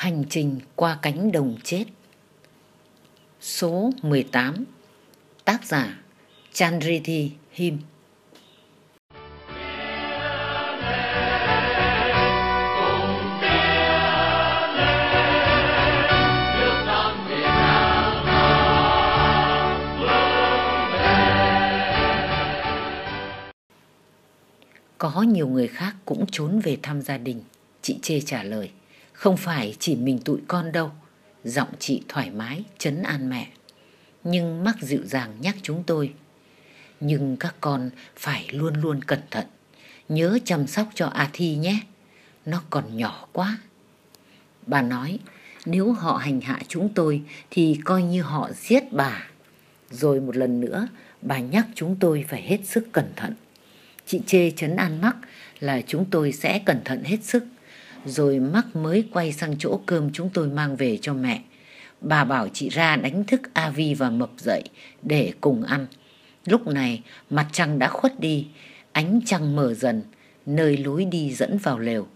Hành trình qua cánh đồng chết Số 18 Tác giả Chandrithi Him Có nhiều người khác cũng trốn về thăm gia đình Chị Chê trả lời không phải chỉ mình tụi con đâu, giọng chị thoải mái, chấn an mẹ. Nhưng mắc dịu dàng nhắc chúng tôi. Nhưng các con phải luôn luôn cẩn thận, nhớ chăm sóc cho A Thi nhé, nó còn nhỏ quá. Bà nói, nếu họ hành hạ chúng tôi thì coi như họ giết bà. Rồi một lần nữa, bà nhắc chúng tôi phải hết sức cẩn thận. Chị Chê chấn an mắc là chúng tôi sẽ cẩn thận hết sức rồi mắc mới quay sang chỗ cơm chúng tôi mang về cho mẹ. Bà bảo chị ra đánh thức Avi và Mập dậy để cùng ăn. Lúc này mặt trăng đã khuất đi, ánh trăng mở dần, nơi lối đi dẫn vào lều.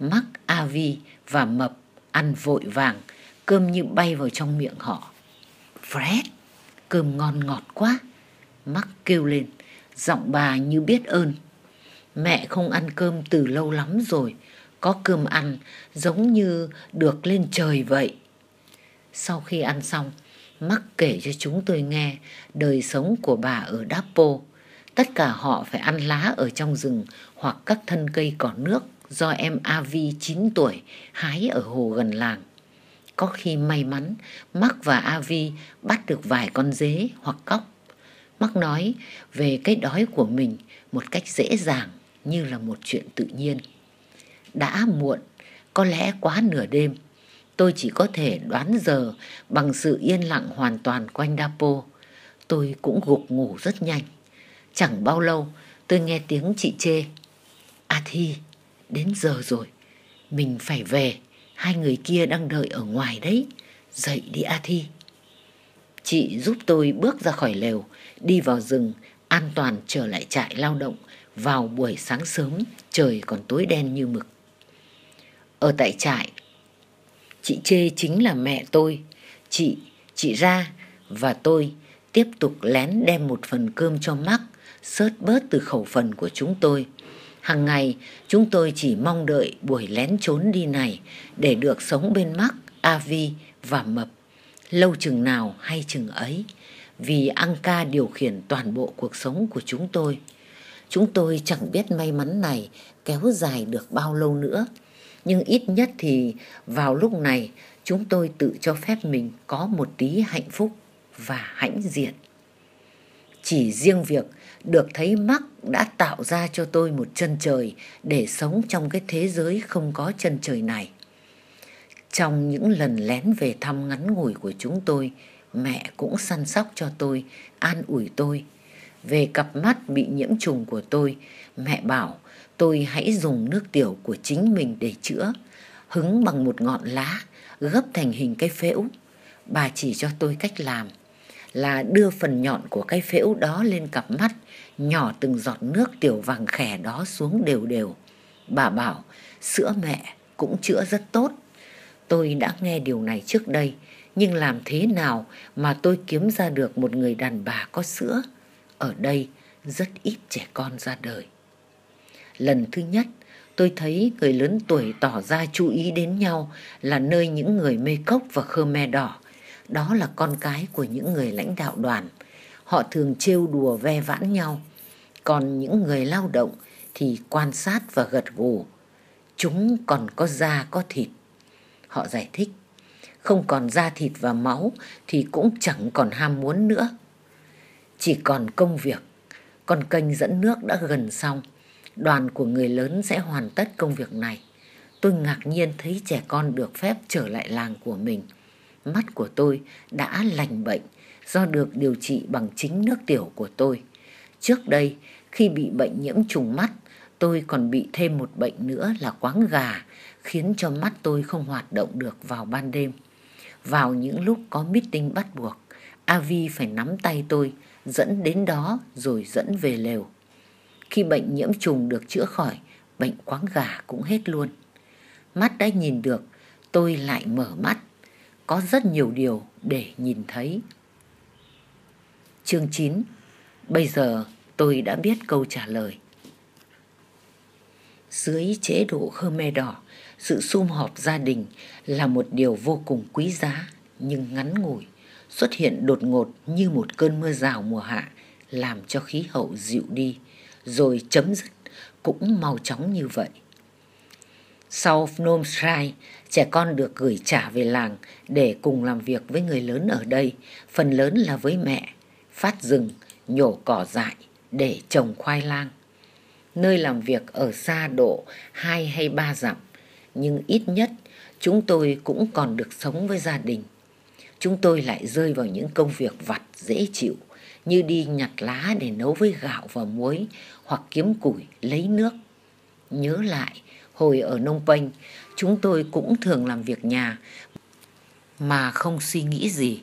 Mắc Avi và Mập ăn vội vàng, cơm như bay vào trong miệng họ. Fred, cơm ngon ngọt quá. Mắc kêu lên, giọng bà như biết ơn. Mẹ không ăn cơm từ lâu lắm rồi, có cơm ăn giống như được lên trời vậy. Sau khi ăn xong, Mắc kể cho chúng tôi nghe đời sống của bà ở Dapo. Tất cả họ phải ăn lá ở trong rừng hoặc các thân cây còn nước do em Avi 9 tuổi hái ở hồ gần làng. Có khi may mắn, Mắc và Avi bắt được vài con dế hoặc cóc. Mắc nói về cái đói của mình một cách dễ dàng như là một chuyện tự nhiên đã muộn, có lẽ quá nửa đêm. Tôi chỉ có thể đoán giờ bằng sự yên lặng hoàn toàn quanh Dapo. Tôi cũng gục ngủ rất nhanh. Chẳng bao lâu, tôi nghe tiếng chị chê. À Thi, đến giờ rồi, mình phải về. Hai người kia đang đợi ở ngoài đấy. Dậy đi A Thi. Chị giúp tôi bước ra khỏi lều, đi vào rừng, an toàn trở lại trại lao động vào buổi sáng sớm, trời còn tối đen như mực ở tại trại. Chị Chê chính là mẹ tôi, chị, chị ra và tôi tiếp tục lén đem một phần cơm cho mắc, sớt bớt từ khẩu phần của chúng tôi. Hàng ngày, chúng tôi chỉ mong đợi buổi lén trốn đi này để được sống bên mắc, Avi và Mập, lâu chừng nào hay chừng ấy, vì Anka điều khiển toàn bộ cuộc sống của chúng tôi. Chúng tôi chẳng biết may mắn này kéo dài được bao lâu nữa nhưng ít nhất thì vào lúc này chúng tôi tự cho phép mình có một tí hạnh phúc và hãnh diện. Chỉ riêng việc được thấy mắc đã tạo ra cho tôi một chân trời để sống trong cái thế giới không có chân trời này. Trong những lần lén về thăm ngắn ngủi của chúng tôi, mẹ cũng săn sóc cho tôi, an ủi tôi. Về cặp mắt bị nhiễm trùng của tôi, mẹ bảo tôi hãy dùng nước tiểu của chính mình để chữa, hứng bằng một ngọn lá, gấp thành hình cái phễu. Bà chỉ cho tôi cách làm là đưa phần nhọn của cái phễu đó lên cặp mắt, nhỏ từng giọt nước tiểu vàng khẻ đó xuống đều đều. Bà bảo sữa mẹ cũng chữa rất tốt. Tôi đã nghe điều này trước đây, nhưng làm thế nào mà tôi kiếm ra được một người đàn bà có sữa? Ở đây rất ít trẻ con ra đời lần thứ nhất tôi thấy người lớn tuổi tỏ ra chú ý đến nhau là nơi những người mê cốc và khơ me đỏ đó là con cái của những người lãnh đạo đoàn họ thường trêu đùa ve vãn nhau còn những người lao động thì quan sát và gật gù chúng còn có da có thịt họ giải thích không còn da thịt và máu thì cũng chẳng còn ham muốn nữa chỉ còn công việc con kênh dẫn nước đã gần xong đoàn của người lớn sẽ hoàn tất công việc này. Tôi ngạc nhiên thấy trẻ con được phép trở lại làng của mình. Mắt của tôi đã lành bệnh do được điều trị bằng chính nước tiểu của tôi. Trước đây, khi bị bệnh nhiễm trùng mắt, tôi còn bị thêm một bệnh nữa là quáng gà, khiến cho mắt tôi không hoạt động được vào ban đêm. Vào những lúc có meeting bắt buộc, Avi phải nắm tay tôi, dẫn đến đó rồi dẫn về lều. Khi bệnh nhiễm trùng được chữa khỏi, bệnh quáng gà cũng hết luôn. Mắt đã nhìn được, tôi lại mở mắt. Có rất nhiều điều để nhìn thấy. Chương 9 Bây giờ tôi đã biết câu trả lời. Dưới chế độ Khmer Đỏ, sự sum họp gia đình là một điều vô cùng quý giá nhưng ngắn ngủi, xuất hiện đột ngột như một cơn mưa rào mùa hạ làm cho khí hậu dịu đi rồi chấm dứt cũng mau chóng như vậy. Sau Phnom Rai, trẻ con được gửi trả về làng để cùng làm việc với người lớn ở đây, phần lớn là với mẹ, phát rừng, nhổ cỏ dại để trồng khoai lang. Nơi làm việc ở xa độ 2 hay 3 dặm, nhưng ít nhất chúng tôi cũng còn được sống với gia đình. Chúng tôi lại rơi vào những công việc vặt dễ chịu như đi nhặt lá để nấu với gạo và muối hoặc kiếm củi lấy nước. Nhớ lại, hồi ở Nông Penh, chúng tôi cũng thường làm việc nhà mà không suy nghĩ gì.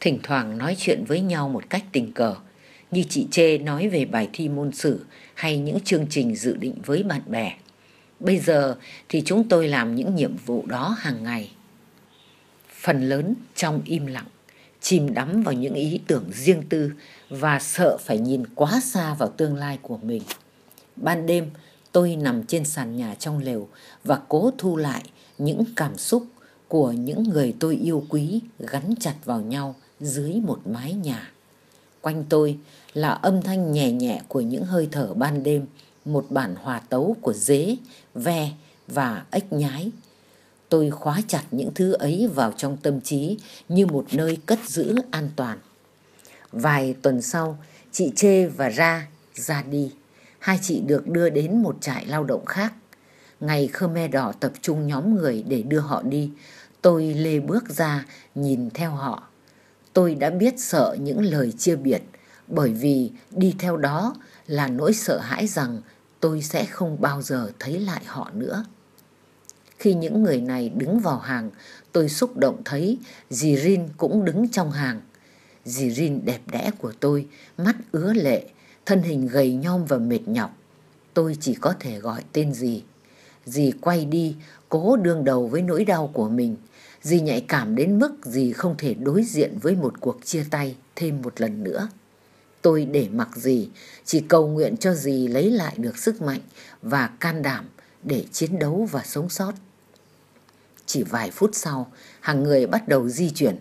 Thỉnh thoảng nói chuyện với nhau một cách tình cờ, như chị Chê nói về bài thi môn sử hay những chương trình dự định với bạn bè. Bây giờ thì chúng tôi làm những nhiệm vụ đó hàng ngày. Phần lớn trong im lặng chìm đắm vào những ý tưởng riêng tư và sợ phải nhìn quá xa vào tương lai của mình. Ban đêm, tôi nằm trên sàn nhà trong lều và cố thu lại những cảm xúc của những người tôi yêu quý gắn chặt vào nhau dưới một mái nhà. Quanh tôi là âm thanh nhẹ nhẹ của những hơi thở ban đêm, một bản hòa tấu của dế, ve và ếch nhái tôi khóa chặt những thứ ấy vào trong tâm trí như một nơi cất giữ an toàn. Vài tuần sau, chị Chê và Ra ra đi. Hai chị được đưa đến một trại lao động khác. Ngày Khmer Đỏ tập trung nhóm người để đưa họ đi, tôi lê bước ra nhìn theo họ. Tôi đã biết sợ những lời chia biệt bởi vì đi theo đó là nỗi sợ hãi rằng tôi sẽ không bao giờ thấy lại họ nữa. Khi những người này đứng vào hàng, tôi xúc động thấy Jirin cũng đứng trong hàng. Jirin đẹp đẽ của tôi, mắt ứa lệ, thân hình gầy nhom và mệt nhọc. Tôi chỉ có thể gọi tên gì. Dì quay đi, cố đương đầu với nỗi đau của mình. Dì nhạy cảm đến mức dì không thể đối diện với một cuộc chia tay thêm một lần nữa. Tôi để mặc dì, chỉ cầu nguyện cho dì lấy lại được sức mạnh và can đảm để chiến đấu và sống sót. Chỉ vài phút sau, hàng người bắt đầu di chuyển.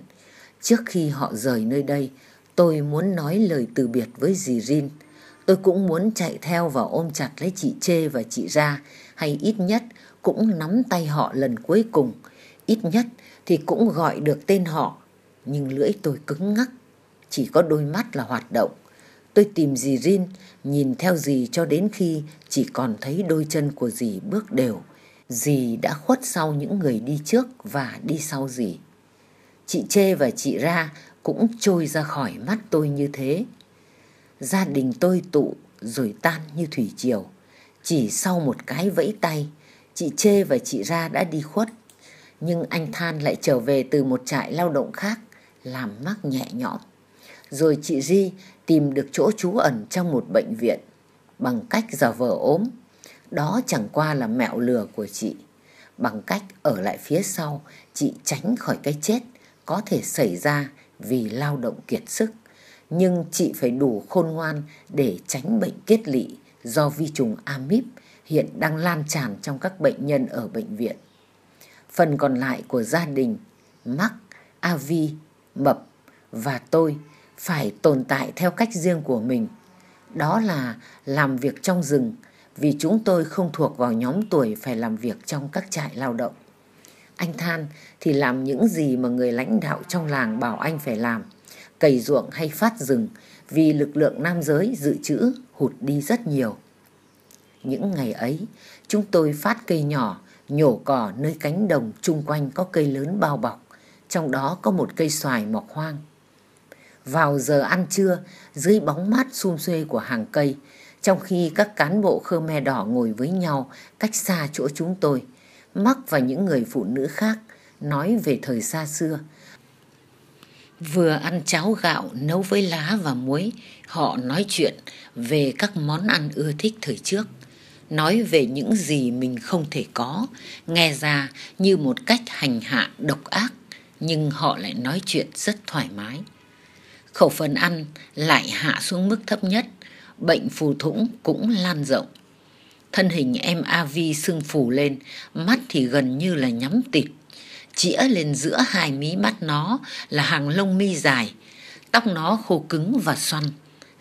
Trước khi họ rời nơi đây, tôi muốn nói lời từ biệt với dì Rin. Tôi cũng muốn chạy theo và ôm chặt lấy chị Chê và chị Ra, hay ít nhất cũng nắm tay họ lần cuối cùng. Ít nhất thì cũng gọi được tên họ, nhưng lưỡi tôi cứng ngắc, chỉ có đôi mắt là hoạt động. Tôi tìm dì Rin, nhìn theo dì cho đến khi chỉ còn thấy đôi chân của dì bước đều dì đã khuất sau những người đi trước và đi sau dì. Chị Chê và chị Ra cũng trôi ra khỏi mắt tôi như thế. Gia đình tôi tụ rồi tan như thủy triều. Chỉ sau một cái vẫy tay, chị Chê và chị Ra đã đi khuất. Nhưng anh Than lại trở về từ một trại lao động khác, làm mắc nhẹ nhõm. Rồi chị Di tìm được chỗ trú ẩn trong một bệnh viện bằng cách giả vờ ốm đó chẳng qua là mẹo lừa của chị. Bằng cách ở lại phía sau, chị tránh khỏi cái chết có thể xảy ra vì lao động kiệt sức. Nhưng chị phải đủ khôn ngoan để tránh bệnh kết lị do vi trùng amip hiện đang lan tràn trong các bệnh nhân ở bệnh viện. Phần còn lại của gia đình, Mắc, Avi, Mập và tôi phải tồn tại theo cách riêng của mình. Đó là làm việc trong rừng, vì chúng tôi không thuộc vào nhóm tuổi phải làm việc trong các trại lao động. Anh Than thì làm những gì mà người lãnh đạo trong làng bảo anh phải làm, cày ruộng hay phát rừng vì lực lượng nam giới dự trữ hụt đi rất nhiều. Những ngày ấy, chúng tôi phát cây nhỏ, nhổ cỏ nơi cánh đồng chung quanh có cây lớn bao bọc, trong đó có một cây xoài mọc hoang. Vào giờ ăn trưa, dưới bóng mát sum xuê của hàng cây, trong khi các cán bộ Khmer Đỏ ngồi với nhau cách xa chỗ chúng tôi, Mắc và những người phụ nữ khác nói về thời xa xưa. Vừa ăn cháo gạo nấu với lá và muối, họ nói chuyện về các món ăn ưa thích thời trước. Nói về những gì mình không thể có, nghe ra như một cách hành hạ độc ác, nhưng họ lại nói chuyện rất thoải mái. Khẩu phần ăn lại hạ xuống mức thấp nhất bệnh phù thủng cũng lan rộng. Thân hình em Avi sưng phù lên, mắt thì gần như là nhắm tịt. Chĩa lên giữa hai mí mắt nó là hàng lông mi dài, tóc nó khô cứng và xoăn,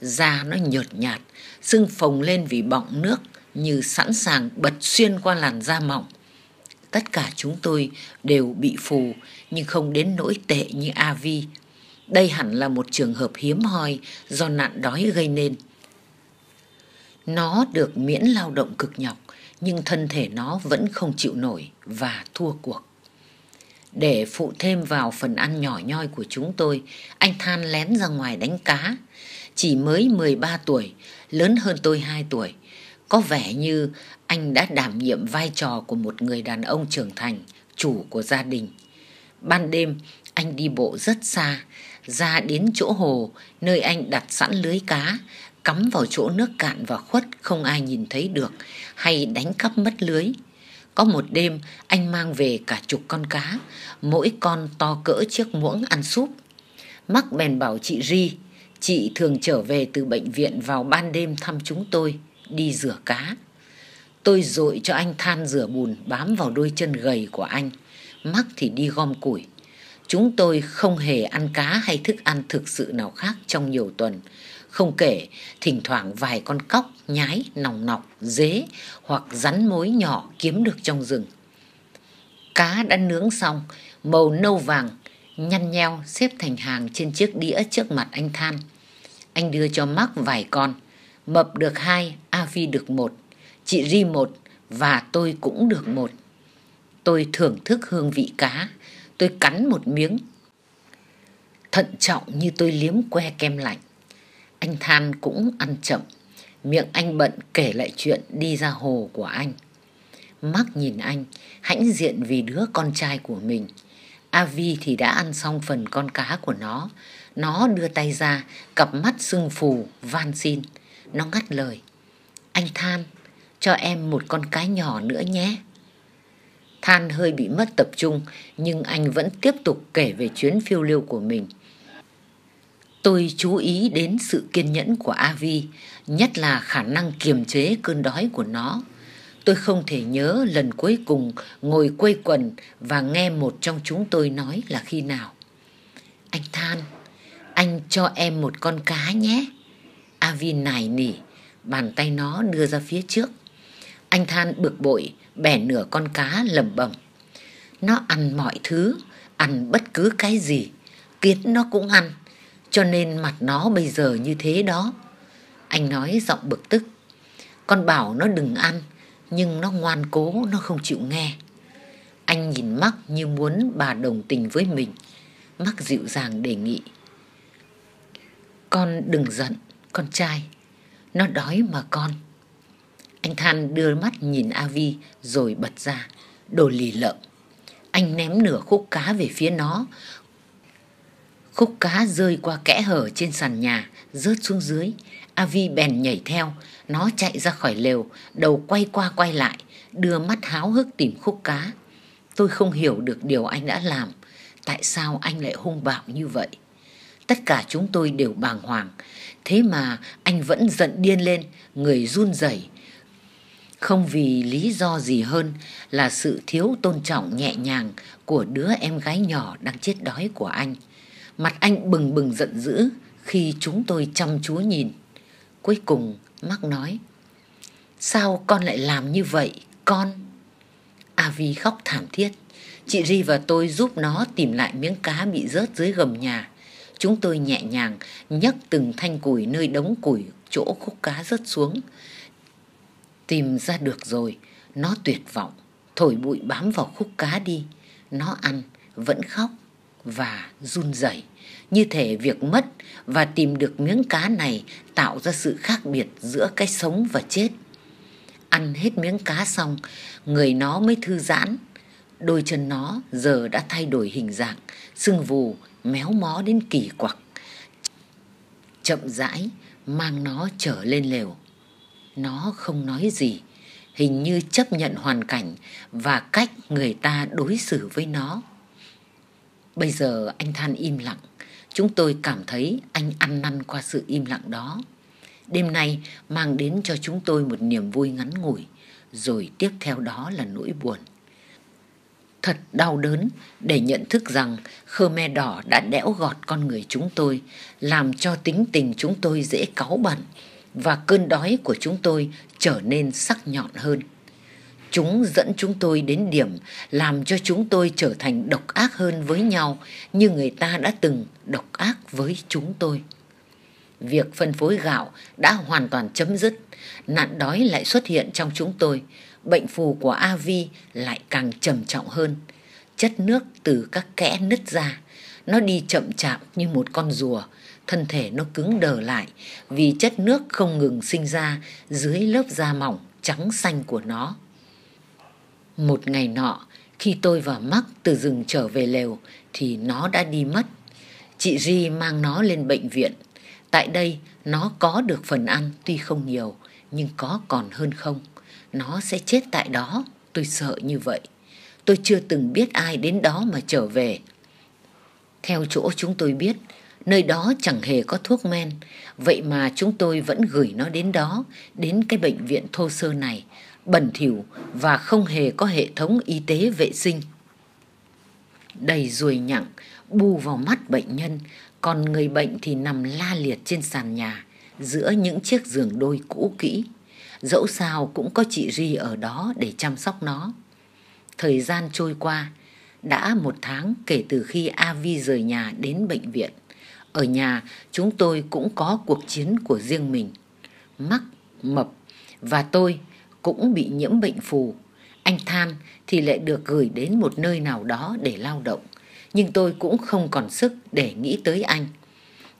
da nó nhợt nhạt, sưng phồng lên vì bọng nước như sẵn sàng bật xuyên qua làn da mỏng. Tất cả chúng tôi đều bị phù nhưng không đến nỗi tệ như Avi. Đây hẳn là một trường hợp hiếm hoi do nạn đói gây nên. Nó được miễn lao động cực nhọc nhưng thân thể nó vẫn không chịu nổi và thua cuộc. Để phụ thêm vào phần ăn nhỏ nhoi của chúng tôi, anh Than lén ra ngoài đánh cá. Chỉ mới 13 tuổi, lớn hơn tôi 2 tuổi. Có vẻ như anh đã đảm nhiệm vai trò của một người đàn ông trưởng thành, chủ của gia đình. Ban đêm, anh đi bộ rất xa, ra đến chỗ hồ nơi anh đặt sẵn lưới cá cắm vào chỗ nước cạn và khuất không ai nhìn thấy được hay đánh cắp mất lưới. Có một đêm anh mang về cả chục con cá, mỗi con to cỡ chiếc muỗng ăn súp. Mắc bèn bảo chị Ri, chị thường trở về từ bệnh viện vào ban đêm thăm chúng tôi, đi rửa cá. Tôi dội cho anh than rửa bùn bám vào đôi chân gầy của anh, mắc thì đi gom củi. Chúng tôi không hề ăn cá hay thức ăn thực sự nào khác trong nhiều tuần, không kể, thỉnh thoảng vài con cóc, nhái, nòng nọc, dế hoặc rắn mối nhỏ kiếm được trong rừng. Cá đã nướng xong, màu nâu vàng, nhăn nheo xếp thành hàng trên chiếc đĩa trước mặt anh Than. Anh đưa cho Mark vài con, Mập được hai, Avi được một, chị Ri một và tôi cũng được một. Tôi thưởng thức hương vị cá, tôi cắn một miếng. Thận trọng như tôi liếm que kem lạnh. Anh Than cũng ăn chậm, miệng anh bận kể lại chuyện đi ra hồ của anh. Mark nhìn anh, hãnh diện vì đứa con trai của mình. Avi thì đã ăn xong phần con cá của nó. Nó đưa tay ra, cặp mắt sưng phù, van xin. Nó ngắt lời. Anh Than, cho em một con cá nhỏ nữa nhé. Than hơi bị mất tập trung, nhưng anh vẫn tiếp tục kể về chuyến phiêu lưu của mình. Tôi chú ý đến sự kiên nhẫn của Avi, nhất là khả năng kiềm chế cơn đói của nó. Tôi không thể nhớ lần cuối cùng ngồi quây quần và nghe một trong chúng tôi nói là khi nào. Anh Than, anh cho em một con cá nhé. Avi nài nỉ, bàn tay nó đưa ra phía trước. Anh Than bực bội, bẻ nửa con cá lẩm bẩm. Nó ăn mọi thứ, ăn bất cứ cái gì, kiến nó cũng ăn cho nên mặt nó bây giờ như thế đó. Anh nói giọng bực tức. Con bảo nó đừng ăn, nhưng nó ngoan cố, nó không chịu nghe. Anh nhìn mắc như muốn bà đồng tình với mình. Mắc dịu dàng đề nghị. Con đừng giận, con trai. Nó đói mà con. Anh Than đưa mắt nhìn Avi rồi bật ra. Đồ lì lợm. Anh ném nửa khúc cá về phía nó, Khúc cá rơi qua kẽ hở trên sàn nhà, rớt xuống dưới. Avi bèn nhảy theo, nó chạy ra khỏi lều, đầu quay qua quay lại, đưa mắt háo hức tìm khúc cá. Tôi không hiểu được điều anh đã làm, tại sao anh lại hung bạo như vậy. Tất cả chúng tôi đều bàng hoàng, thế mà anh vẫn giận điên lên, người run rẩy. Không vì lý do gì hơn là sự thiếu tôn trọng nhẹ nhàng của đứa em gái nhỏ đang chết đói của anh. Mặt anh bừng bừng giận dữ khi chúng tôi chăm chú nhìn. Cuối cùng Mark nói Sao con lại làm như vậy con? Avi khóc thảm thiết. Chị Ri và tôi giúp nó tìm lại miếng cá bị rớt dưới gầm nhà. Chúng tôi nhẹ nhàng nhấc từng thanh củi nơi đống củi chỗ khúc cá rớt xuống. Tìm ra được rồi, nó tuyệt vọng, thổi bụi bám vào khúc cá đi. Nó ăn, vẫn khóc, và run rẩy như thể việc mất và tìm được miếng cá này tạo ra sự khác biệt giữa cái sống và chết ăn hết miếng cá xong người nó mới thư giãn đôi chân nó giờ đã thay đổi hình dạng sưng vù méo mó đến kỳ quặc chậm rãi mang nó trở lên lều nó không nói gì hình như chấp nhận hoàn cảnh và cách người ta đối xử với nó Bây giờ anh Than im lặng, chúng tôi cảm thấy anh ăn năn qua sự im lặng đó. Đêm nay mang đến cho chúng tôi một niềm vui ngắn ngủi, rồi tiếp theo đó là nỗi buồn. Thật đau đớn để nhận thức rằng Khmer Đỏ đã đẽo gọt con người chúng tôi, làm cho tính tình chúng tôi dễ cáu bẩn và cơn đói của chúng tôi trở nên sắc nhọn hơn. Chúng dẫn chúng tôi đến điểm làm cho chúng tôi trở thành độc ác hơn với nhau như người ta đã từng độc ác với chúng tôi. Việc phân phối gạo đã hoàn toàn chấm dứt, nạn đói lại xuất hiện trong chúng tôi, bệnh phù của Avi lại càng trầm trọng hơn. Chất nước từ các kẽ nứt ra, nó đi chậm chạp như một con rùa, thân thể nó cứng đờ lại vì chất nước không ngừng sinh ra dưới lớp da mỏng trắng xanh của nó. Một ngày nọ, khi tôi và Mắc từ rừng trở về lều thì nó đã đi mất. Chị Ri mang nó lên bệnh viện. Tại đây, nó có được phần ăn tuy không nhiều, nhưng có còn hơn không. Nó sẽ chết tại đó, tôi sợ như vậy. Tôi chưa từng biết ai đến đó mà trở về. Theo chỗ chúng tôi biết, nơi đó chẳng hề có thuốc men, vậy mà chúng tôi vẫn gửi nó đến đó, đến cái bệnh viện thô sơ này, bẩn thỉu và không hề có hệ thống y tế vệ sinh. Đầy ruồi nhặng, bù vào mắt bệnh nhân, còn người bệnh thì nằm la liệt trên sàn nhà, giữa những chiếc giường đôi cũ kỹ. Dẫu sao cũng có chị Ri ở đó để chăm sóc nó. Thời gian trôi qua, đã một tháng kể từ khi Avi rời nhà đến bệnh viện. Ở nhà, chúng tôi cũng có cuộc chiến của riêng mình. Mắc, mập và tôi cũng bị nhiễm bệnh phù. Anh Than thì lại được gửi đến một nơi nào đó để lao động. Nhưng tôi cũng không còn sức để nghĩ tới anh.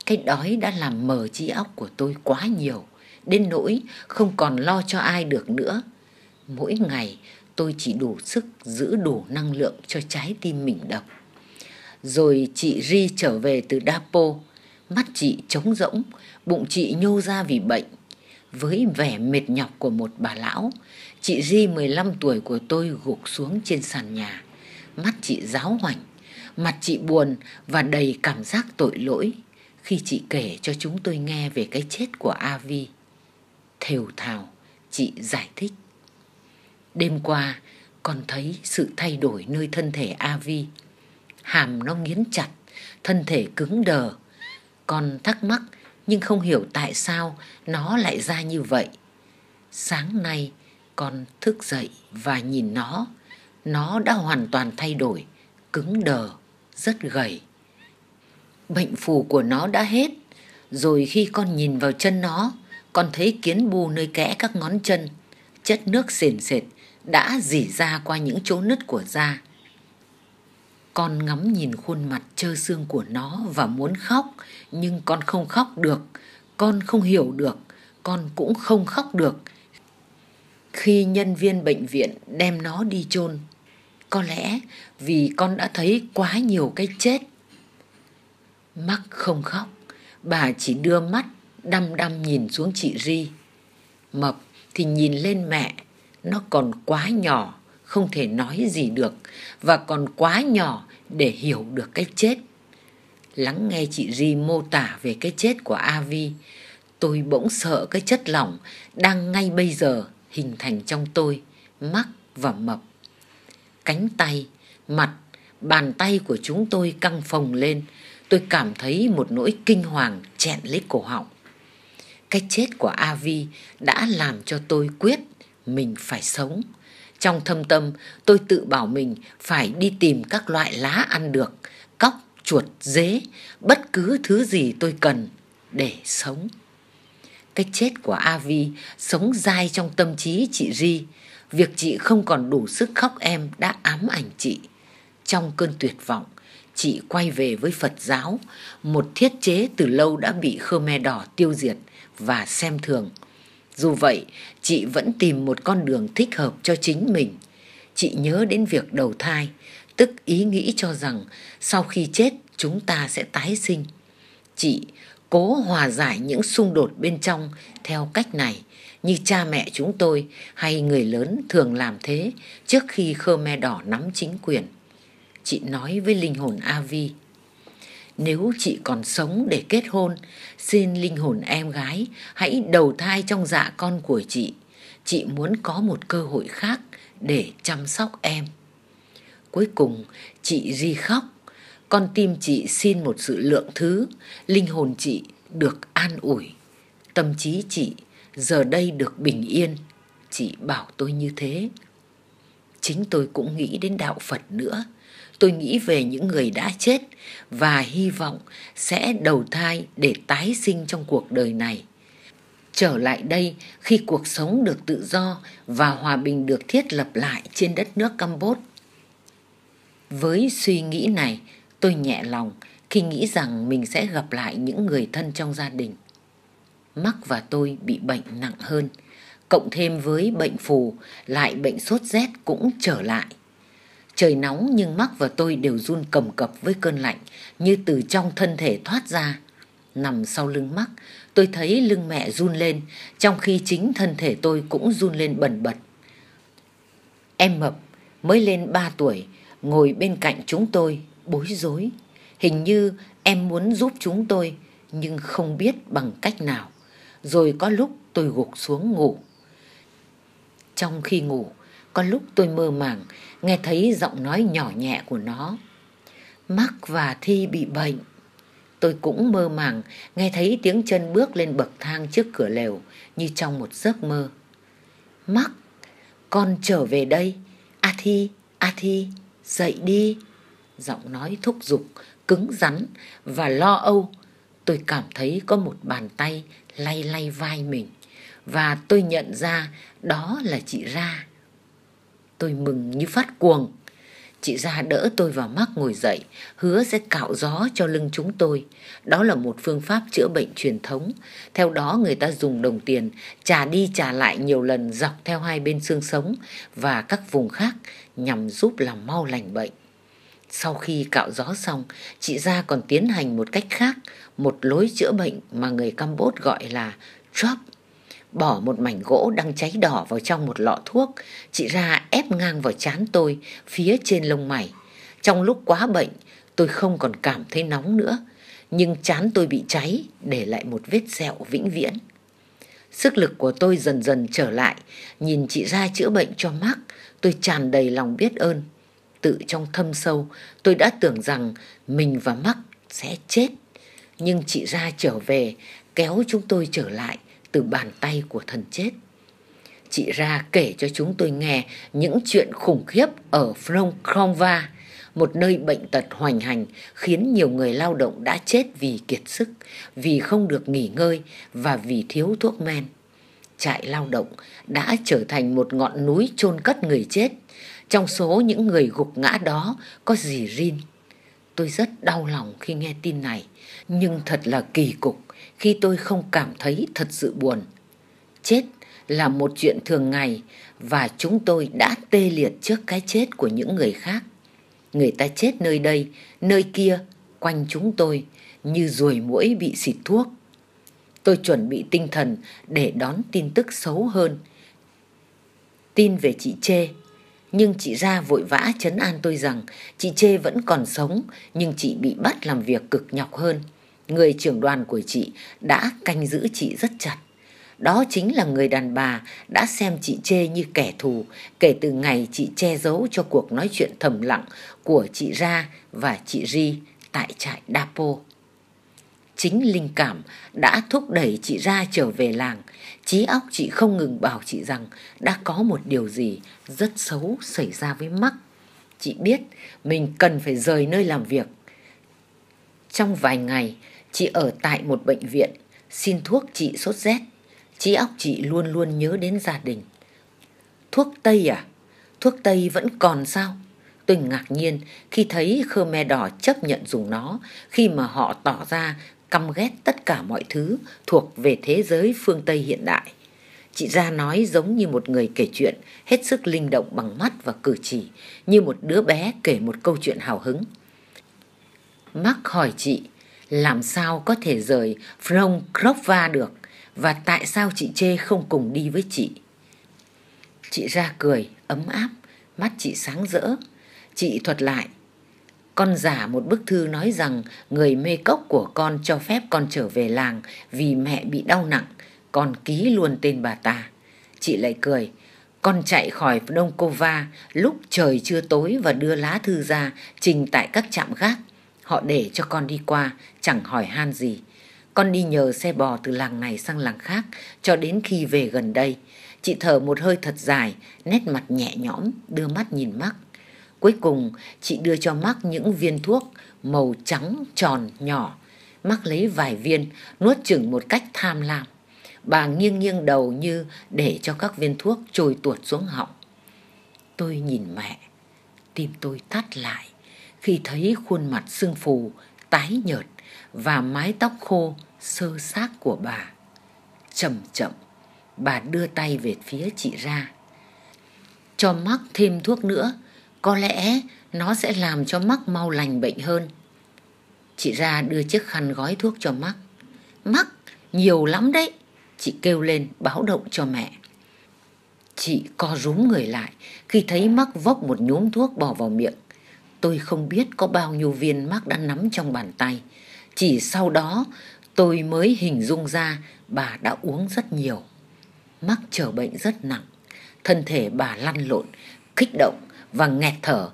Cái đói đã làm mờ trí óc của tôi quá nhiều. Đến nỗi không còn lo cho ai được nữa. Mỗi ngày tôi chỉ đủ sức giữ đủ năng lượng cho trái tim mình đập. Rồi chị Ri trở về từ Dapo. Mắt chị trống rỗng, bụng chị nhô ra vì bệnh với vẻ mệt nhọc của một bà lão, chị Di 15 tuổi của tôi gục xuống trên sàn nhà. Mắt chị giáo hoảnh, mặt chị buồn và đầy cảm giác tội lỗi khi chị kể cho chúng tôi nghe về cái chết của Avi. Thều thào, chị giải thích. Đêm qua, con thấy sự thay đổi nơi thân thể Avi. Hàm nó nghiến chặt, thân thể cứng đờ. Con thắc mắc nhưng không hiểu tại sao nó lại ra như vậy. Sáng nay con thức dậy và nhìn nó, nó đã hoàn toàn thay đổi, cứng đờ, rất gầy. Bệnh phù của nó đã hết, rồi khi con nhìn vào chân nó, con thấy kiến bù nơi kẽ các ngón chân, chất nước sền sệt đã dỉ ra qua những chỗ nứt của da. Con ngắm nhìn khuôn mặt trơ xương của nó và muốn khóc, nhưng con không khóc được, con không hiểu được, con cũng không khóc được. Khi nhân viên bệnh viện đem nó đi chôn, có lẽ vì con đã thấy quá nhiều cái chết. Mắc không khóc, bà chỉ đưa mắt đăm đăm nhìn xuống chị Ri. Mập thì nhìn lên mẹ, nó còn quá nhỏ không thể nói gì được và còn quá nhỏ để hiểu được cái chết. Lắng nghe chị Ri mô tả về cái chết của Avi, tôi bỗng sợ cái chất lỏng đang ngay bây giờ hình thành trong tôi, mắc và mập. Cánh tay, mặt, bàn tay của chúng tôi căng phồng lên, tôi cảm thấy một nỗi kinh hoàng chẹn lấy cổ họng. Cái chết của Avi đã làm cho tôi quyết mình phải sống trong thâm tâm, tôi tự bảo mình phải đi tìm các loại lá ăn được, cóc, chuột, dế, bất cứ thứ gì tôi cần để sống. Cái chết của Avi sống dai trong tâm trí chị Ri. Việc chị không còn đủ sức khóc em đã ám ảnh chị. Trong cơn tuyệt vọng, chị quay về với Phật giáo, một thiết chế từ lâu đã bị Khmer Đỏ tiêu diệt và xem thường dù vậy, chị vẫn tìm một con đường thích hợp cho chính mình. Chị nhớ đến việc đầu thai, tức ý nghĩ cho rằng sau khi chết chúng ta sẽ tái sinh. Chị cố hòa giải những xung đột bên trong theo cách này, như cha mẹ chúng tôi hay người lớn thường làm thế trước khi Khmer Đỏ nắm chính quyền. Chị nói với linh hồn Avi, nếu chị còn sống để kết hôn, xin linh hồn em gái hãy đầu thai trong dạ con của chị. Chị muốn có một cơ hội khác để chăm sóc em. Cuối cùng, chị di khóc. Con tim chị xin một sự lượng thứ, linh hồn chị được an ủi. Tâm trí chị giờ đây được bình yên. Chị bảo tôi như thế. Chính tôi cũng nghĩ đến đạo Phật nữa tôi nghĩ về những người đã chết và hy vọng sẽ đầu thai để tái sinh trong cuộc đời này trở lại đây khi cuộc sống được tự do và hòa bình được thiết lập lại trên đất nước Campuchia. Với suy nghĩ này, tôi nhẹ lòng khi nghĩ rằng mình sẽ gặp lại những người thân trong gia đình. Mắc và tôi bị bệnh nặng hơn, cộng thêm với bệnh phù, lại bệnh sốt rét cũng trở lại. Trời nóng nhưng mắc và tôi đều run cầm cập với cơn lạnh như từ trong thân thể thoát ra. Nằm sau lưng mắc, tôi thấy lưng mẹ run lên trong khi chính thân thể tôi cũng run lên bần bật. Em mập mới lên 3 tuổi ngồi bên cạnh chúng tôi bối rối. Hình như em muốn giúp chúng tôi nhưng không biết bằng cách nào. Rồi có lúc tôi gục xuống ngủ. Trong khi ngủ, có lúc tôi mơ màng nghe thấy giọng nói nhỏ nhẹ của nó. Mắc và Thi bị bệnh. Tôi cũng mơ màng, nghe thấy tiếng chân bước lên bậc thang trước cửa lều như trong một giấc mơ. Mắc, con trở về đây. A Thi, A Thi, dậy đi. Giọng nói thúc giục, cứng rắn và lo âu. Tôi cảm thấy có một bàn tay lay lay vai mình và tôi nhận ra đó là chị Ra. Tôi mừng như phát cuồng. Chị ra đỡ tôi vào mắc ngồi dậy, hứa sẽ cạo gió cho lưng chúng tôi. Đó là một phương pháp chữa bệnh truyền thống. Theo đó người ta dùng đồng tiền trả đi trả lại nhiều lần dọc theo hai bên xương sống và các vùng khác nhằm giúp làm mau lành bệnh. Sau khi cạo gió xong, chị ra còn tiến hành một cách khác, một lối chữa bệnh mà người campuchia gọi là drop bỏ một mảnh gỗ đang cháy đỏ vào trong một lọ thuốc, chị ra ép ngang vào chán tôi, phía trên lông mày. Trong lúc quá bệnh, tôi không còn cảm thấy nóng nữa, nhưng chán tôi bị cháy, để lại một vết sẹo vĩnh viễn. Sức lực của tôi dần dần trở lại, nhìn chị ra chữa bệnh cho mắc, tôi tràn đầy lòng biết ơn. Tự trong thâm sâu, tôi đã tưởng rằng mình và mắc sẽ chết. Nhưng chị ra trở về, kéo chúng tôi trở lại, từ bàn tay của thần chết. Chị ra kể cho chúng tôi nghe những chuyện khủng khiếp ở Phnom Khrom một nơi bệnh tật hoành hành khiến nhiều người lao động đã chết vì kiệt sức, vì không được nghỉ ngơi và vì thiếu thuốc men. Trại lao động đã trở thành một ngọn núi chôn cất người chết. Trong số những người gục ngã đó có dì Rin. Tôi rất đau lòng khi nghe tin này, nhưng thật là kỳ cục khi tôi không cảm thấy thật sự buồn. Chết là một chuyện thường ngày và chúng tôi đã tê liệt trước cái chết của những người khác. Người ta chết nơi đây, nơi kia, quanh chúng tôi như ruồi muỗi bị xịt thuốc. Tôi chuẩn bị tinh thần để đón tin tức xấu hơn. Tin về chị Chê nhưng chị ra vội vã chấn an tôi rằng chị Chê vẫn còn sống nhưng chị bị bắt làm việc cực nhọc hơn. Người trưởng đoàn của chị đã canh giữ chị rất chặt. Đó chính là người đàn bà đã xem chị Chê như kẻ thù kể từ ngày chị che giấu cho cuộc nói chuyện thầm lặng của chị Ra và chị Ri tại trại Dapo. Chính linh cảm đã thúc đẩy chị Ra trở về làng. Trí óc chị không ngừng bảo chị rằng đã có một điều gì rất xấu xảy ra với Mắc. Chị biết mình cần phải rời nơi làm việc. Trong vài ngày, Chị ở tại một bệnh viện, xin thuốc trị sốt rét. Trí óc chị luôn luôn nhớ đến gia đình. Thuốc Tây à? Thuốc Tây vẫn còn sao? Tôi ngạc nhiên khi thấy khơ me Đỏ chấp nhận dùng nó khi mà họ tỏ ra căm ghét tất cả mọi thứ thuộc về thế giới phương Tây hiện đại. Chị ra nói giống như một người kể chuyện, hết sức linh động bằng mắt và cử chỉ, như một đứa bé kể một câu chuyện hào hứng. Mark hỏi chị làm sao có thể rời Frong Krova được và tại sao chị Chê không cùng đi với chị. Chị ra cười, ấm áp, mắt chị sáng rỡ. Chị thuật lại, con giả một bức thư nói rằng người mê cốc của con cho phép con trở về làng vì mẹ bị đau nặng, con ký luôn tên bà ta. Chị lại cười, con chạy khỏi Đông Cova lúc trời chưa tối và đưa lá thư ra trình tại các trạm gác. Họ để cho con đi qua, chẳng hỏi han gì. Con đi nhờ xe bò từ làng này sang làng khác cho đến khi về gần đây. Chị thở một hơi thật dài, nét mặt nhẹ nhõm, đưa mắt nhìn Mắc. Cuối cùng, chị đưa cho Mắc những viên thuốc màu trắng tròn nhỏ. Mắc lấy vài viên, nuốt chửng một cách tham lam. Bà nghiêng nghiêng đầu như để cho các viên thuốc trôi tuột xuống họng. Tôi nhìn mẹ, tim tôi thắt lại khi thấy khuôn mặt sưng phù, tái nhợt và mái tóc khô sơ xác của bà. Chậm chậm, bà đưa tay về phía chị ra. Cho mắc thêm thuốc nữa, có lẽ nó sẽ làm cho mắc mau lành bệnh hơn. Chị ra đưa chiếc khăn gói thuốc cho mắc. Mắc, nhiều lắm đấy, chị kêu lên báo động cho mẹ. Chị co rúm người lại khi thấy mắc vốc một nhúm thuốc bỏ vào miệng. Tôi không biết có bao nhiêu viên mác đã nắm trong bàn tay. Chỉ sau đó tôi mới hình dung ra bà đã uống rất nhiều. Mắc trở bệnh rất nặng. Thân thể bà lăn lộn, kích động và nghẹt thở.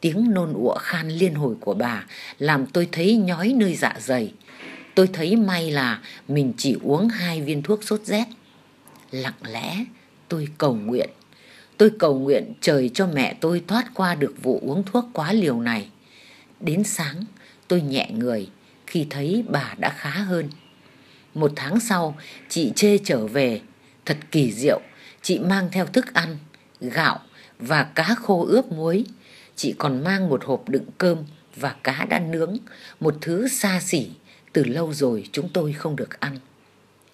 Tiếng nôn ụa khan liên hồi của bà làm tôi thấy nhói nơi dạ dày. Tôi thấy may là mình chỉ uống hai viên thuốc sốt rét. Lặng lẽ tôi cầu nguyện Tôi cầu nguyện trời cho mẹ tôi thoát qua được vụ uống thuốc quá liều này. Đến sáng, tôi nhẹ người khi thấy bà đã khá hơn. Một tháng sau, chị Chê trở về. Thật kỳ diệu, chị mang theo thức ăn, gạo và cá khô ướp muối. Chị còn mang một hộp đựng cơm và cá đã nướng, một thứ xa xỉ từ lâu rồi chúng tôi không được ăn.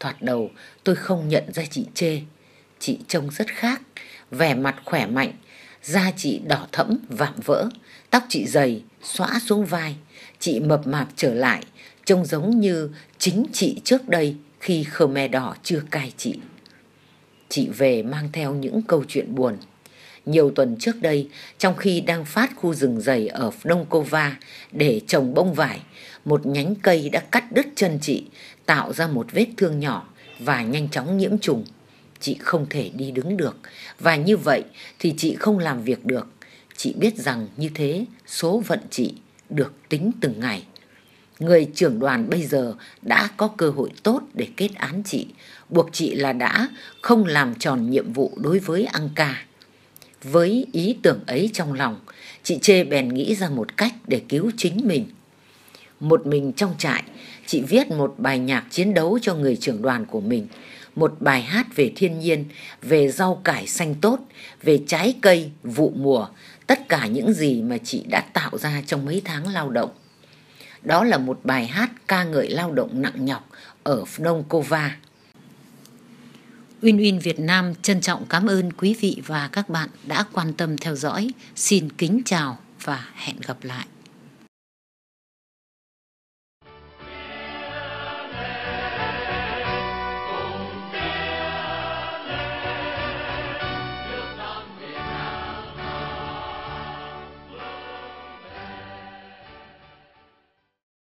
Thoạt đầu, tôi không nhận ra chị Chê. Chị trông rất khác, vẻ mặt khỏe mạnh, da chị đỏ thẫm vạm vỡ, tóc chị dày, xõa xuống vai, chị mập mạp trở lại, trông giống như chính chị trước đây khi Khmer Đỏ chưa cai chị. Chị về mang theo những câu chuyện buồn. Nhiều tuần trước đây, trong khi đang phát khu rừng dày ở Phnom Kova để trồng bông vải, một nhánh cây đã cắt đứt chân chị, tạo ra một vết thương nhỏ và nhanh chóng nhiễm trùng chị không thể đi đứng được và như vậy thì chị không làm việc được. Chị biết rằng như thế số phận chị được tính từng ngày. Người trưởng đoàn bây giờ đã có cơ hội tốt để kết án chị, buộc chị là đã không làm tròn nhiệm vụ đối với anh ca Với ý tưởng ấy trong lòng, chị Chê bèn nghĩ ra một cách để cứu chính mình. Một mình trong trại, chị viết một bài nhạc chiến đấu cho người trưởng đoàn của mình một bài hát về thiên nhiên, về rau cải xanh tốt, về trái cây, vụ mùa, tất cả những gì mà chị đã tạo ra trong mấy tháng lao động. Đó là một bài hát ca ngợi lao động nặng nhọc ở Phnom Kova. Uyên Uyên Việt Nam trân trọng cảm ơn quý vị và các bạn đã quan tâm theo dõi. Xin kính chào và hẹn gặp lại.